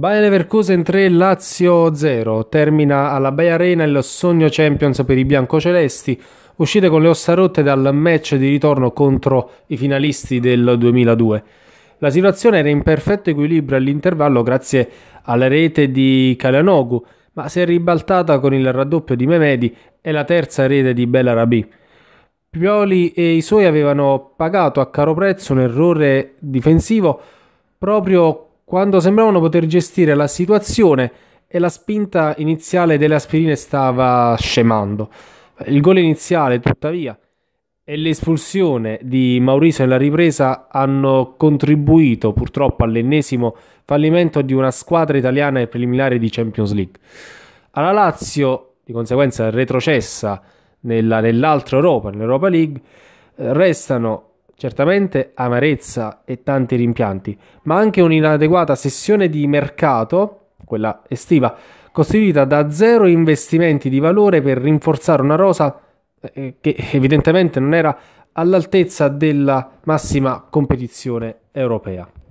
Bayer Leverkusen 3 Lazio 0. Termina alla Bay Arena il sogno Champions per i biancocelesti. Uscite con le ossa rotte dal match di ritorno contro i finalisti del 2002. La situazione era in perfetto equilibrio all'intervallo grazie alla rete di Kalanogu, ma si è ribaltata con il raddoppio di Memedi e la terza rete di Bella Pioli e i suoi avevano pagato a caro prezzo un errore difensivo proprio quando sembravano poter gestire la situazione e la spinta iniziale delle aspirine stava scemando. Il gol iniziale, tuttavia, e l'espulsione di Maurizio nella ripresa hanno contribuito purtroppo all'ennesimo fallimento di una squadra italiana ai preliminari di Champions League. Alla Lazio, di conseguenza retrocessa nella, nell'altra Europa, nell'Europa League, restano Certamente amarezza e tanti rimpianti, ma anche un'inadeguata sessione di mercato, quella estiva, costituita da zero investimenti di valore per rinforzare una rosa eh, che evidentemente non era all'altezza della massima competizione europea.